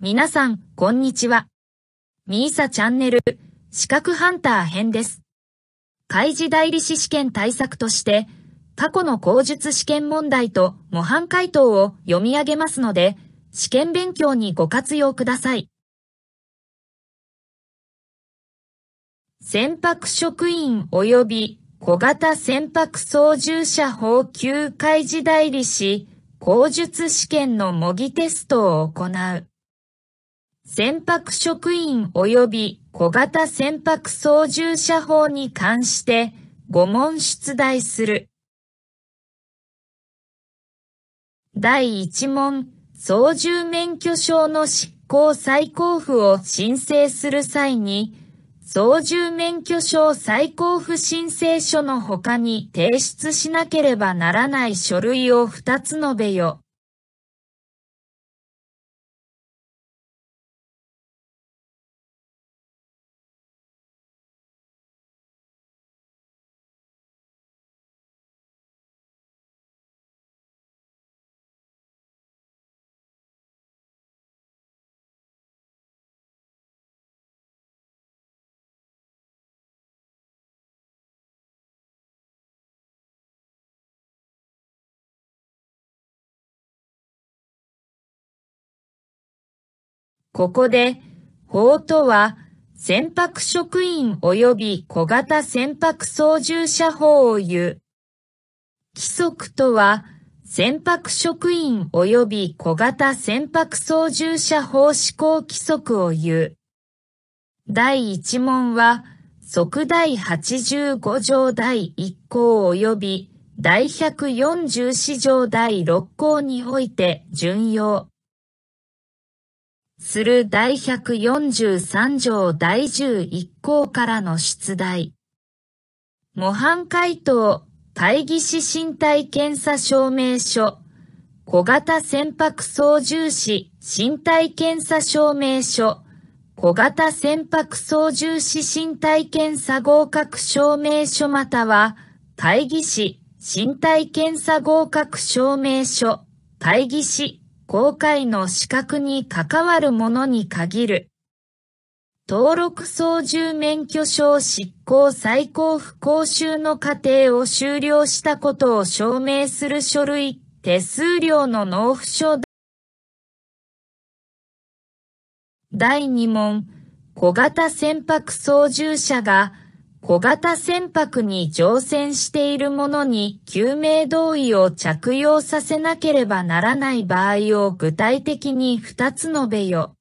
皆さん、こんにちは。ミーサチャンネル、資格ハンター編です。開示代理士試験対策として、過去の口述試験問題と模範回答を読み上げますので、試験勉強にご活用ください。船舶職員及び小型船舶操縦者法級開示代理士、口述試験の模擬テストを行う。船舶職員及び小型船舶操縦者法に関して5問出題する。第1問、操縦免許証の執行再交付を申請する際に、操縦免許証再交付申請書の他に提出しなければならない書類を2つ述べよ。ここで、法とは、船舶職員及び小型船舶操縦者法を言う。規則とは、船舶職員及び小型船舶操縦者法施行規則を言う。第1問は、即第85条第1項及び第144条第6項において順用。する第143条第11項からの出題。模範回答、会議士身体検査証明書、小型船舶操縦士身体検査証明書、小型船舶操縦士身体検査合格証明書または、会議士身体検査合格証明書、会議士公開の資格に関わるものに限る。登録操縦免許証執行最高不講習の過程を終了したことを証明する書類、手数料の納付書第2問、小型船舶操縦者が小型船舶に乗船している者に救命胴衣を着用させなければならない場合を具体的に2つ述べよ。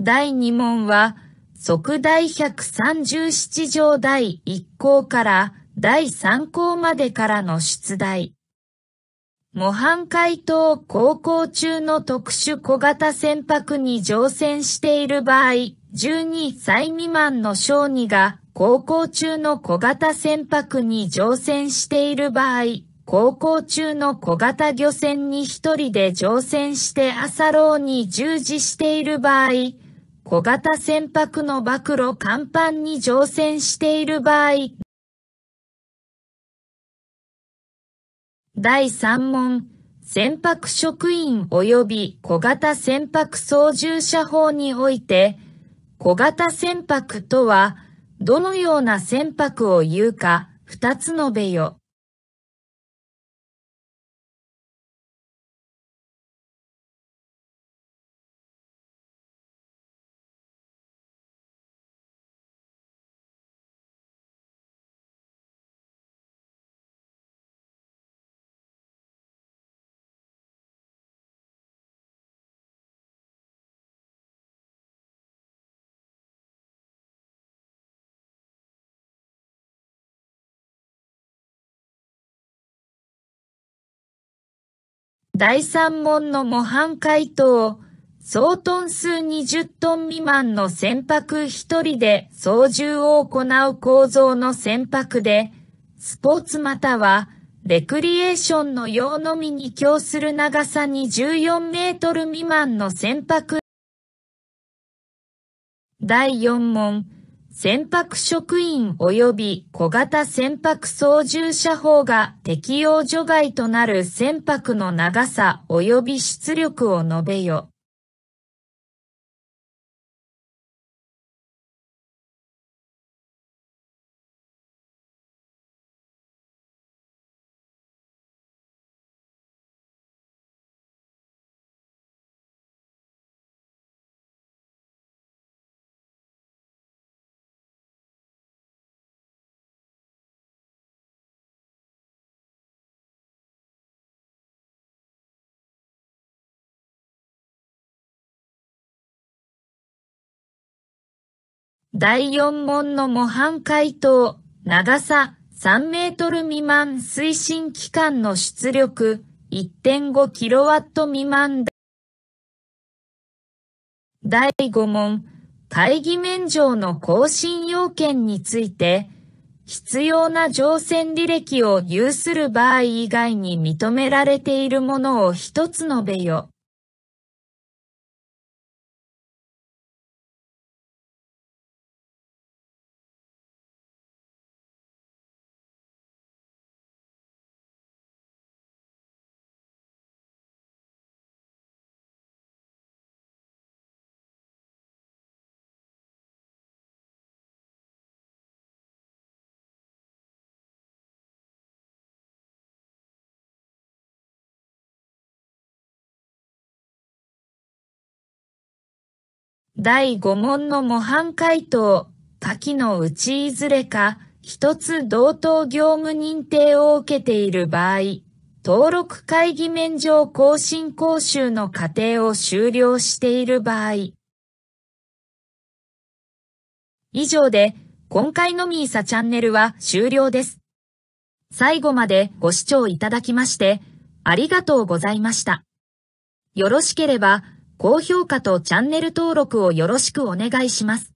第2問は、即第137条第1項から第3項までからの出題。模範解答航行中の特殊小型船舶に乗船している場合、12歳未満の小児が航行中の小型船舶に乗船している場合、航行中の小型漁船に一人で乗船して朝ローに従事している場合、小型船舶の暴露甲板に乗船している場合。第3問、船舶職員及び小型船舶操縦者法において、小型船舶とは、どのような船舶を言うか、二つ述べよ。第三問の模範解答、総トン数20トン未満の船舶1人で操縦を行う構造の船舶で、スポーツまたはレクリエーションの用のみに供する長さに14メートル未満の船舶。第4問。船舶職員及び小型船舶操縦者法が適用除外となる船舶の長さ及び出力を述べよ。第4問の模範解答、長さ3メートル未満推進機関の出力 1.5kW 未満第5問、会議免状の更新要件について、必要な乗船履歴を有する場合以外に認められているものを一つ述べよ。第5問の模範解答、下記のうちいずれか、一つ同等業務認定を受けている場合、登録会議免状更新講習の過程を終了している場合。以上で、今回のミーサチャンネルは終了です。最後までご視聴いただきまして、ありがとうございました。よろしければ、高評価とチャンネル登録をよろしくお願いします。